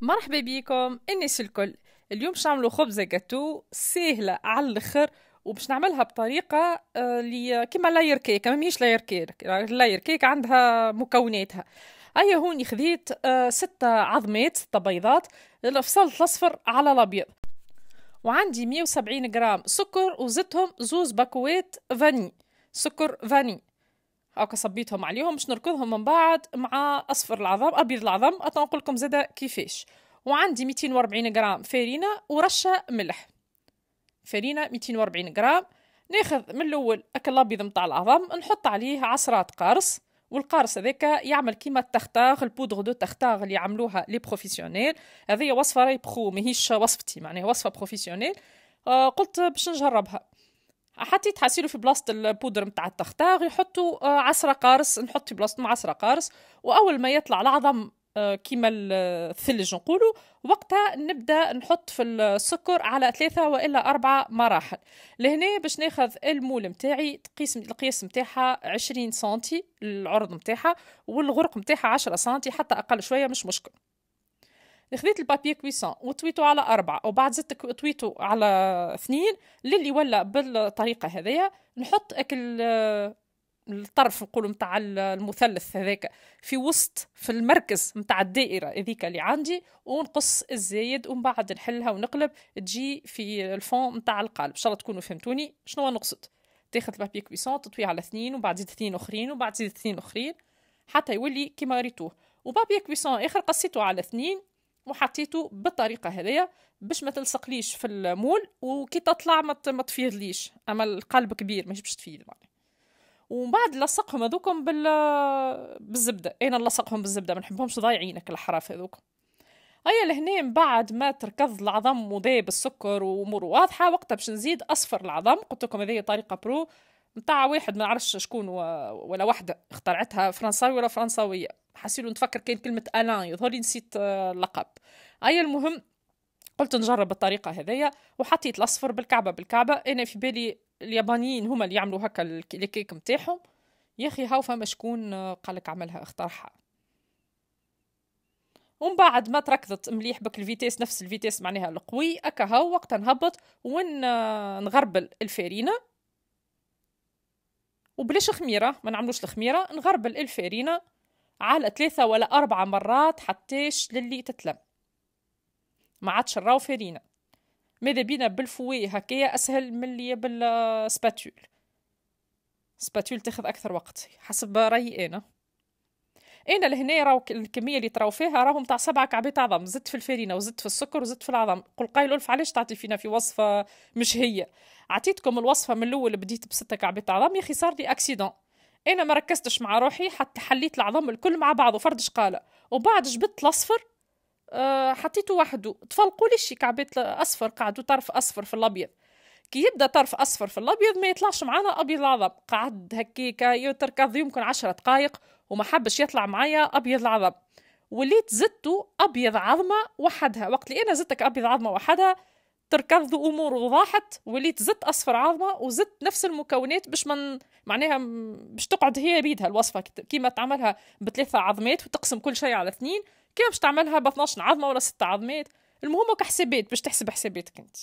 مرحبا بيكم الناس الكل اليوم باش نعملو خبزه جاتو سهله على الاخر وباش نعملها بطريقه آه، اللي كيما لاير كيك ما ميش لاير كيك لاير كيك عندها مكوناتها هيا هوني خذيت آه، ستة عظمات ستة بيضات فصلت الاصفر على الابيض وعندي 170 غرام سكر وزدتهم زوز باكوات فاني سكر فاني هاكا صبيتهم عليهم باش نركضهم من بعد مع اصفر العظم ابيض العظم نقول لكم زاده كيفاش وعندي 240 غرام فرينه ورشه ملح فرينه 240 غرام ناخذ من الاول اكل الابيض نتاع العظم نحط عليه عصرات قارص والقارص هذاك يعمل كيما التختاغ البودغ دو تختاغ اللي يعملوها لي بروفيسيونيل هذه وصفه راي بخو ماهيش وصفتي معناها وصفه بروفيسيونيل آه، قلت باش نجربها حطيت تحسيلو في بلاصه البودر نتاع التختار يحطوا آه، عصره قارص نحط في بلاصتهم عصره قارص واول ما يطلع العظم آه، كيما الثلج نقولوا وقتها نبدا نحط في السكر على ثلاثه والا اربعه مراحل لهنا باش ناخذ المول نتاعي تقيس القياس نتاعها 20 سنتي العرض نتاعها والغرق نتاعها 10 سنتي حتى اقل شويه مش مشكل خذيت البابي كويسون وتويتو على أربعة وبعد زدت تويتو على اثنين للي ولا بالطريقة هذية نحط أكل آه، الطرف نقولوا متاع المثلث هذاك في وسط في المركز متاع الدائره هذيك اللي عندي ونقص الزايد ومن بعد نحلها ونقلب تجي في الفون متاع القالب ان شاء الله تكونوا فهمتوني شنو نقصد تاخذ البابي كويسون تطوي على اثنين وبعد زيد اثنين اخرين وبعد زيد اثنين اخرين حتى يولي كيما ريتوه وبابي كويسون اخر قصيته على اثنين وحطيته بالطريقه هذيا باش ما تلصقليش في المول وكي تطلع ما ما تفيضليش اما القلب كبير ماشي باش تفيد معناها ومن بعد لصقهم هذوكم بال بالزبده انا نلصقهم بالزبده ما نحبهمش ضايعينك الحراف هذوك هيا لهنا من بعد ما تركض العظم وذايب السكر وامور واضحه وقتها باش نزيد اصفر العظم قلت لكم هذه طريقه برو متاع واحد ما نعرفش شكون ولا وحده اخترعتها فرنساوي ولا فرنساويه حسيت نتفكر كاين كلمه الان يظهر لي نسيت آه، اللقب أيا المهم قلت نجرب الطريقه هذيا وحطيت الاصفر بالكعبه بالكعبه انا في بالي اليابانيين هما اللي يعملوا هكا الكيك نتاعهم يا اخي هاو فما شكون آه، قالك عملها اخترعها ومن بعد ما تركضت مليح بك الفيتيس نفس الفيتيس معناها القوي اكا هاو وقتها نهبط ون آه، نغربل الفارينه وبلاش خميره ما نعملوش الخميره نغربل الفارينه على ثلاثة ولا أربعة مرات حتىش للي تتلم ما عادش نراو فرينا ماذا بينا بالفوي هكايا أسهل من اللي بالسباتول سباتول تاخذ أكثر وقت حسب رأيي أنا انا لهنا راهو الكميه اللي تراو فيها راهم تاع سبعة كعبات عظم زدت في الفرينه وزدت في السكر وزدت في العظم قل قايل الف علاش تعطي فينا في وصفه مش هي عطيتكم الوصفه من الاول بديت بستة كعبات عظم يا اخي صار لي اكسيدون انا ما ركزتش مع روحي حتى حليت العظم الكل مع بعضه فرد شقالة وبعد جبت الاصفر آه، حطيته وحده تفلقوا لي الشي كعبات اصفر قعدوا طرف اصفر في الابيض كي يبدا طرف اصفر في الابيض ما يطلعش معانا ابيض العظم قعد هكيكا يتركض يمكن عشرة دقائق وما حبش يطلع معايا ابيض العظم وليت زدته ابيض عظمه وحدها وقت اللي انا زدتك ابيض عظمه وحدها تركض امور وضاحت وليت زدت اصفر عظمه وزدت نفس المكونات باش من معناها باش تقعد هي بيدها الوصفه كيما تعملها بثلاثه عظمات وتقسم كل شيء على اثنين كيما باش تعملها ب 12 عظمه ولا سته عظمات المهم كحسابات باش تحسب حساباتك انت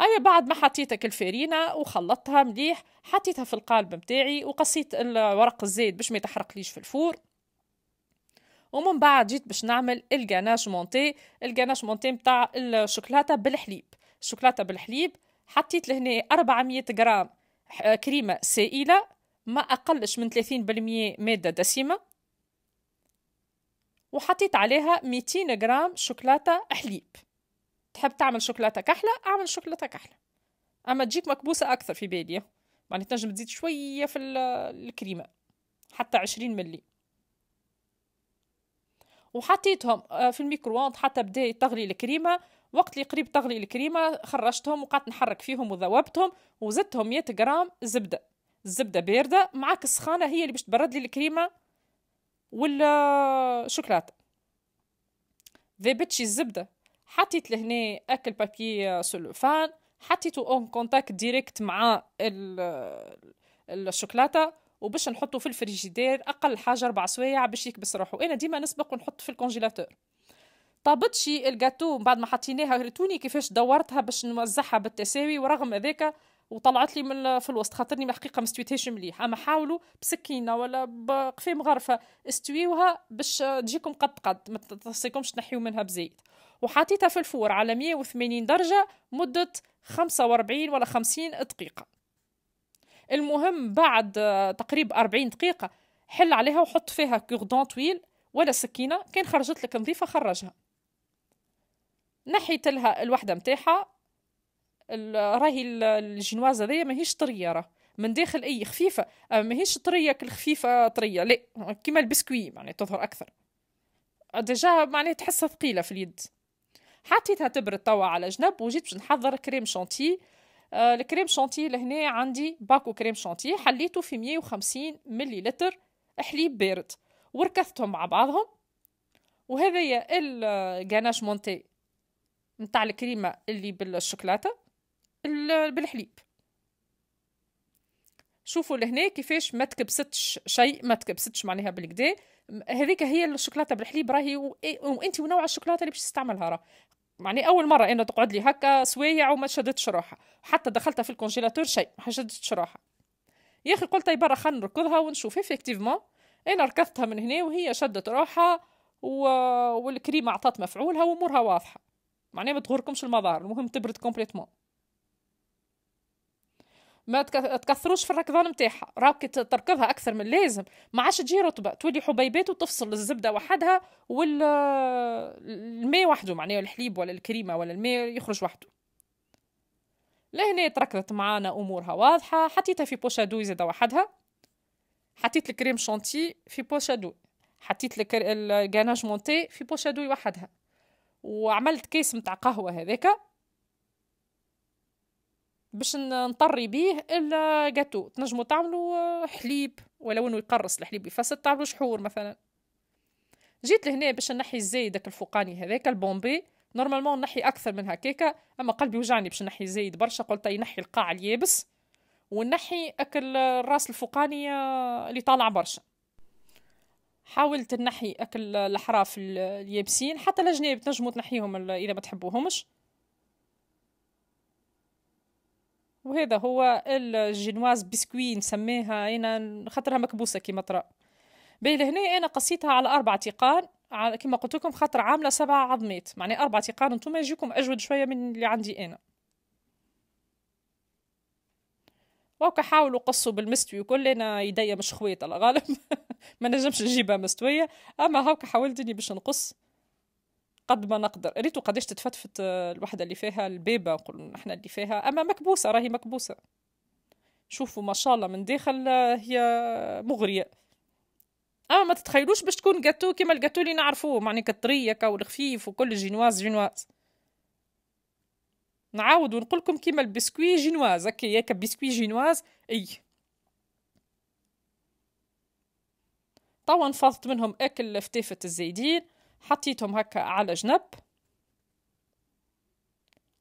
أي أيوة، بعد ما حطيتك الفارينة وخلطتها مليح حطيتها في القالب متاعي وقصيت الورق الزيت باش ما يتحرقليش في الفور ومن بعد جيت باش نعمل الجناش مونتي الجناش مونتي متاع الشوكولاتة بالحليب الشوكولاتة بالحليب حطيت لهنا 400 غرام آه، كريمة سائلة ما أقلش من 30% مادة دسمة وحطيت عليها 200 غرام شوكولاتة حليب تحب تعمل شوكولاتة كحلة أعمل شوكولاتة كحلة أما تجيك مكبوسة أكثر في بالي يعني تنجم تزيد شوية في الكريمة حتى 20 ملي وحطيتهم آه، في الميكرووند حتى بدا تغلي الكريمه وقت اللي قريب تغلي الكريمه خرجتهم وقعدت نحرك فيهم وذوبتهم وزدتهم 100 غرام زبده الزبده بارده معاك السخانه هي اللي باش تبرد لي الكريمه والشوكولاته آه، ذبتش الزبده حطيت لهنا اكل بابي آه، سلوفان حطيته اون كونتاكت ديريكت مع الشوكولاته وباش نحطه في الفريجيدير اقل حاجه اربع سوايع باش يكبس روحو انا ديما نسبق ونحط في الكونجيلاتور طابتشي الجاتو بعد ما حطيناها هرتوني كيفاش دورتها باش نوزعها بالتساوي ورغم هذاك وطلعت لي من في الوسط خاطرني من الحقيقه ما استويتهاش مليح اما حاولوا بسكينه ولا بقفي مغرفه استويوها باش تجيكم قد قد ما تصيكمش تنحيو منها بزيت وحطيتها في الفور على 180 درجه مده 45 ولا 50 دقيقه المهم بعد آه، تقريب 40 دقيقة حل عليها وحط فيها كوردون طويل ولا سكينة كان خرجت لك نظيفة خرجها نحيت لها الوحدة متاعها راهي الجنوازة ذي ماهيش طرية راه من داخل اي خفيفة آه، ماهيش طرية كالخفيفة طرية لا كيما البسكوي يعني تظهر اكثر آه، ديجا معناها تحسها ثقيلة في اليد حطيتها تبرد توا على جنب وجيت باش نحضر كريم شانتي آه، الكريم شانتي لهنا عندي باكو كريم شانتي حليته في 150 مليلتر حليب بارد وركثتهم مع بعضهم وهذا يا الجاناش آه، مونتي نتاع الكريمة اللي بالشوكولاتة آه، بالحليب شوفوا لهنا كيفاش ما تكبستش شيء ما تكبستش معناها بالكدا هذيك هي الشوكولاته بالحليب راهي إيه، وانت ونوع الشوكولاته اللي باش تستعملها راه معني اول مره انه تقعد لي هكا سوايع وما شدتش روحها حتى دخلتها في الكونجيلاتور شيء ما شدتش روحها يا اخي قلت طيب برا خلينا نركضها ونشوف افكتيفمون انا ركضتها من هنا وهي شدت روحها و... والكريمه عطات مفعولها وامورها واضحه معناها ما تغركمش المظاهر المهم تبرد كومبليتمون ما تكثروش في الركضان نتاعها راك تركضها اكثر من اللازم ما عادش تجي رطبه تولي حبيبات وتفصل الزبده وحدها وال الماء وحده معناه الحليب ولا الكريمه ولا الماء يخرج وحده لهنا تركضت معانا امورها واضحه حطيتها في بوشا دو زاده وحدها حطيت الكريم شانتي في بوشا دو حطيت الكر... الكاناج مونتي في بوشا دو وحدها وعملت كيس متاع قهوه هذاك باش نطري بيه الجاتو تنجموا تعملوا آه، حليب ولو انه يقرص الحليب يفسد تعملوا شحور مثلا جيت لهنا باش نحي داك الفوقاني هذاك البومبي نورمالمون نحي اكثر من هكاكا اما قلبي وجعني باش نحي زايد برشا قلت ينحي القاع اليابس ونحي اكل آه، الراس الفوقاني آه، اللي طالع برشا حاولت نحي اكل الاحراف اليابسين حتى الجناب تنجموا تنحيهم اذا ما تحبوهمش وهذا هو الجنواز بسكوي نسميها هنا خاطرها مكبوسه كيما ترى بين هنا انا قصيتها على اربع تيقان كما قلت لكم خاطر عامله سبع عظمات معناها اربع تيقان انتم يجيكم اجود شويه من اللي عندي انا وكا حاولوا قصوا بالمستوي وكل انا يديا مش خويت الله غالب ما نجمش نجيبها مستويه اما هاكا حاولت اني باش نقص قد ما نقدر ريتو قداش تتفتفت آه، الوحده اللي فيها البيبه نقول نحن اللي فيها اما مكبوسه راهي مكبوسه شوفوا ما شاء الله من داخل آه، هي مغريه اما ما تتخيلوش باش تكون جاتو كيما الجاتو اللي نعرفوه معني كطريه كا والخفيف وكل جينواز جينواز نعاود ونقول لكم كيما البسكوي جينواز هكا ياك بسكوي جينواز اي توا نفضت منهم اكل فتيفه الزايدين حطيتهم هكا على جنب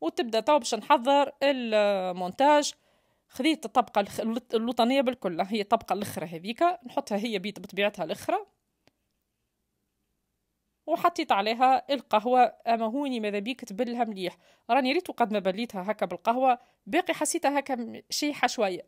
وتبدا تو باش نحضر المونتاج خذيت الطبقه اللوطانيه بالكل هي الطبقه الاخرى هذيك نحطها هي بيت بطبيعتها الاخرى وحطيت عليها القهوه اما هوني ماذا بيك تبلها مليح راني ريت قد ما بليتها هكا بالقهوه باقي حسيتها هكا شيحه شويه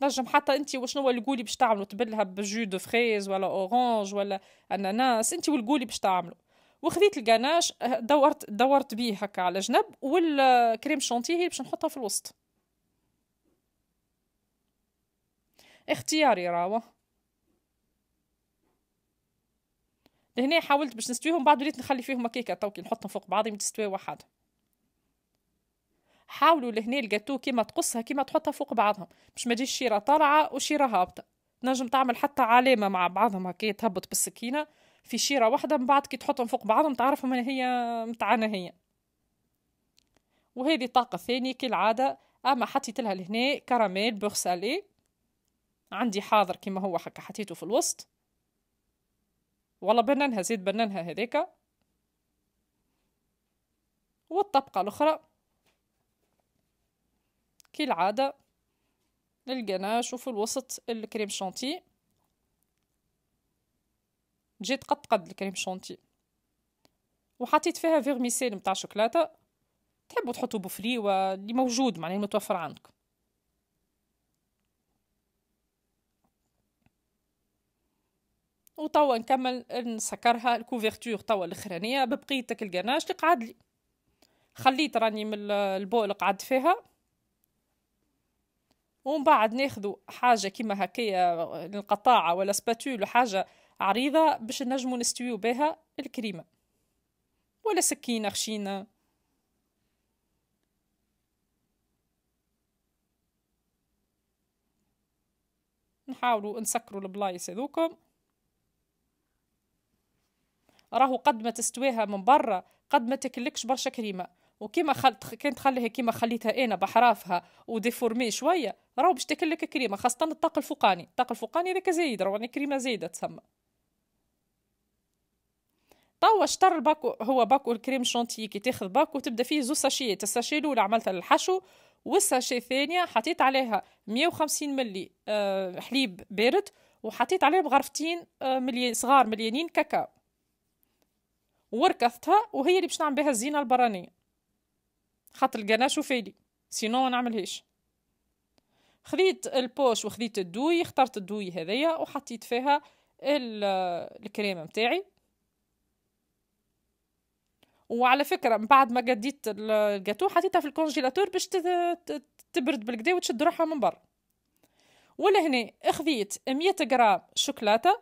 تنجم حتى انت وشنو القولي باش تعملوا تبلها بجو دو فريز ولا اورانج ولا اناناس انت والقولي باش تعملوا وخذيت القناش آه، دورت دورت بيه هكا على جنب والكريم شانتيه هي باش نحطها في الوسط اختياري راهو لهنا حاولت باش نستويهم بعد وليت نخلي فيهم هكاكا توكي نحطهم فوق بعضهم تستوي وحدهم حاولوا لهنا الجاتو كيما تقصها كيما تحطها فوق بعضها باش ما تجيش شيره طالعه وشيره هابطه تنجم تعمل حتى علامه مع بعضهم هكا تهبط بالسكينه في شيره واحده من بعد كي تحطهم فوق بعضهم تعرفهم ان هي متعانه هي وهذه الطاقه الثانيه كالعاده اما حطيت لها لهنا كراميل بورسالي عندي حاضر كيما هو هكا حطيته في الوسط والله بنانها زيد بنانها هذيك والطبقه الاخرى كالعادة القناش وفي الوسط الكريم شانتي جات قد قد الكريم شانتي وحطيت فيها فيرميسيل متاع شوكولاتة تحبوا تحطوا بفري اللي موجود معناه متوفر عندكم وتوا نكمل نسكرها الكوفرتور توا الاخرانيه ببقيتك القناش اللي قعد لي خليت راني من البول قعد فيها ومن بعد ناخذوا حاجه كيما هكايا القطاعه ولا سباتول حاجه عريضه باش نجمو نستويو بها الكريمه ولا سكينه خشينه نحاولوا نسكروا البلايص هذوكم راهو قد ما تستويها من برا قد ما تكلكش برشا كريمه وكيما خلت كان تخليها كيما خليتها انا بحرافها وديفورمي شويه راهو باش تاكل لك كريمه خاصه الطاق الفوقاني الطاق الفوقاني هذاك زايد راهو كريمه زايده تسمى توا شطر الباكو هو باكو الكريم شونتي كي تاخذ باكو تبدا فيه زو ساشيات الساشي الاولى عملتها للحشو والساشي الثانيه حطيت عليها 150 ملي آه، حليب بارد وحطيت عليهم غرفتين آه، ملي صغار مليانين كاكاو وركضتها وهي اللي باش نعمل بها الزينه البرانيه خاطر القناش وفيلي سينو ما نعملهاش خذيت البوش وخذيت الدوي اخترت الدوي هذايا وحطيت فيها الكريمه متاعي وعلى فكره من بعد ما قديت الجاتو حطيتها في الكونجيلاتور باش تبرد بالكدا وتشد روحها من برا ولهنا خذيت 100 غرام شوكولاته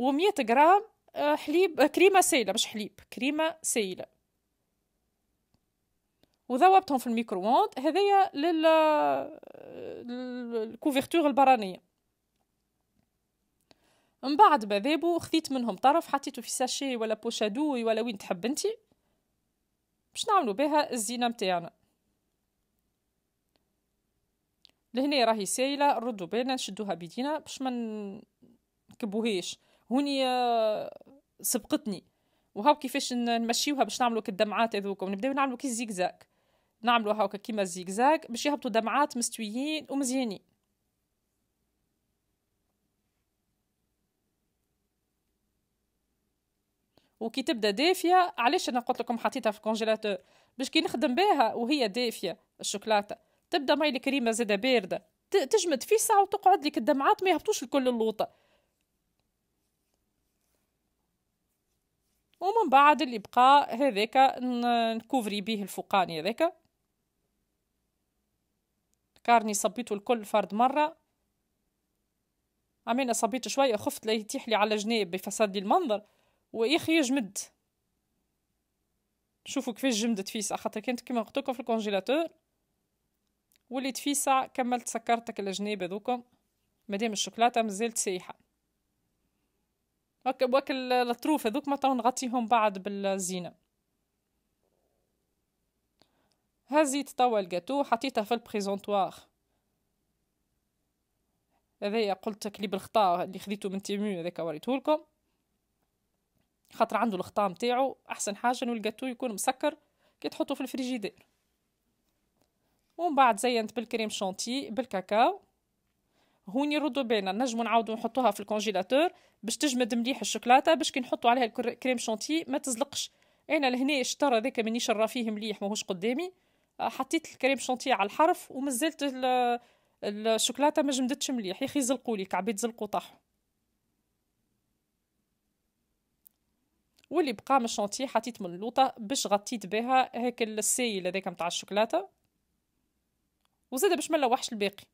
و100 غرام آه، حليب آه، كريمه سائله مش حليب كريمه سائله وذوبتهم في الميكرووند هذايا لل الكوفرتور البرانيه من بعد بذابو خذيت منهم طرف حطيته في ساشي ولا بوشادوي ولا وين تحب انتي باش نعملو بها الزينه متاعنا لهنا راهي سايله نردو بالنا نشدوها بيدينا باش ما نكبوهاش هوني آه، سبقتني وهاو كيفاش نمشيوها باش نعملو كالدمعات هذوك ونبداو نعملو كي الزيكزاك نعملوا هاكا كيما الزيكزاك باش يهبطوا دمعات مستويين ومزيانين وكي تبدا دافيه علاش انا قلت لكم حطيتها في الكونجيلاتور باش كي نخدم بها وهي دافيه الشوكولاته تبدا ماي الكريمه زاده بارده تجمد في ساعه وتقعد لك الدمعات ما يهبطوش الكل اللوطه ومن بعد اللي بقى هذاك نكوفري به الفوقاني هذاك كارني صبيته الكل فرد مرة عمين صبيت شوية خفت لا يتيح لي على جناب بفساد لي المنظر وإخي يجمد شوفوا كيفاش جمدت فيسا خاطر كانت كيما قلتلكم في الكونجيلاتور وليت فيسا كملت سكرتك الجناب هذوكم مادام الشوكولاتة مازالت سايحة وكل الطروف هذوك ما نغطيهم بعد بالزينه هزيت توا الجاتو حطيته في البريزونتوار هذايا قلت كليب الخطا اللي خديته من تيمو هذاك وريتهولكم خاطر عنده الخطا نتاعو احسن حاجه انه الجاتو يكون مسكر كي تحطو في الفريجيدير ومن بعد زينت بالكريم شانتي بالكاكاو هوني ردوا بالنا نجمو نعاودو نحطوها في الكونجيلاتور باش تجمد مليح الشوكولاته باش كي نحطو عليها الكريم شانتي ما تزلقش انا لهنا الشطر هذاك مانيش راه فيه مليح ماهوش قدامي آه، حطيت الكريم شونتي على الحرف ومازالت الشوكولاته ما جمدتش مليح يا اخي زلقوا لي كعبيت زلقوا طاحوا واللي بقى من الشونتي حطيت من اللوطه باش غطيت بها هاك السائل هذاك نتاع الشوكولاته وزاد باش ما نلوحش الباقي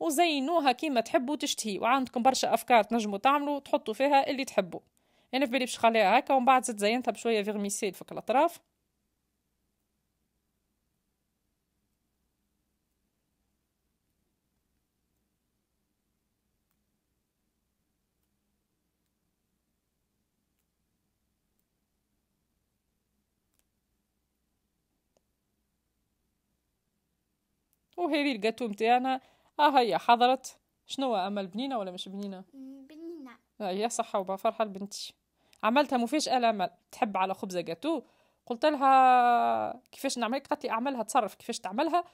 وزينوها كيما تحبوا تشتهي وعندكم برشا افكار تنجموا تعملوا تحطوا فيها اللي تحبوا انا يعني في بالي باش خليها هكا ومن بعد زينتها بشويه فيرميسيل فوق الاطراف وهذه الجاتو متاعنا ها آه، هي حضرت شنو امل بنينه ولا مش بنينه بنينه آه، هي صحه وبا فرحه لبنتي عملتها مفاجاه امل تحب على خبزه جاتو قلت لها كيفاش نعملك قالت لي اعملها تصرف كيفاش تعملها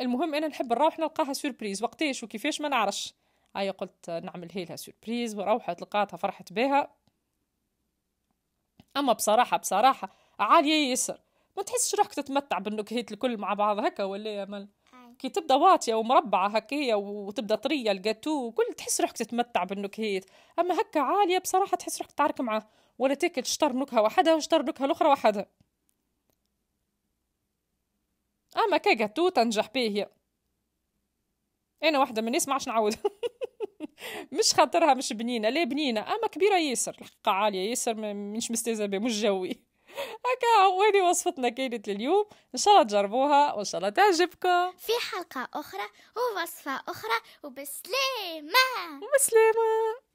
المهم انا نحب نروح نلقاها سوربريز وقتاش وكيفاش ما نعرفش هيا قلت نعمل هي لها سوربريز وروحت لقاتها فرحت بها اما بصراحه بصراحه عاليه ياسر ما تحسش روحك تتمتع بالنكهات الكل مع بعض هكا ولا يا مال كي تبدا واطيه ومربعه هكايا وتبدا طريه الجاتو وكل تحس روحك تتمتع بالنكهات اما هكا عاليه بصراحه تحس روحك تعارك معاه ولا تاكل شطر نكهه وحدها وشطر نكهه الاخرى وحدها اما جاتو تنجح باهيه انا واحده من الناس ما عادش نعاود مش خاطرها مش بنينه لا بنينه اما كبيره ياسر الحقيقه عاليه ياسر مش مستاذه بها مش جوي هكا وهذه وصفتنا كانت لليوم ان شاء الله تجربوها وان شاء الله تعجبكم في حلقه اخرى ووصفه اخرى وبسلامه وبسلامه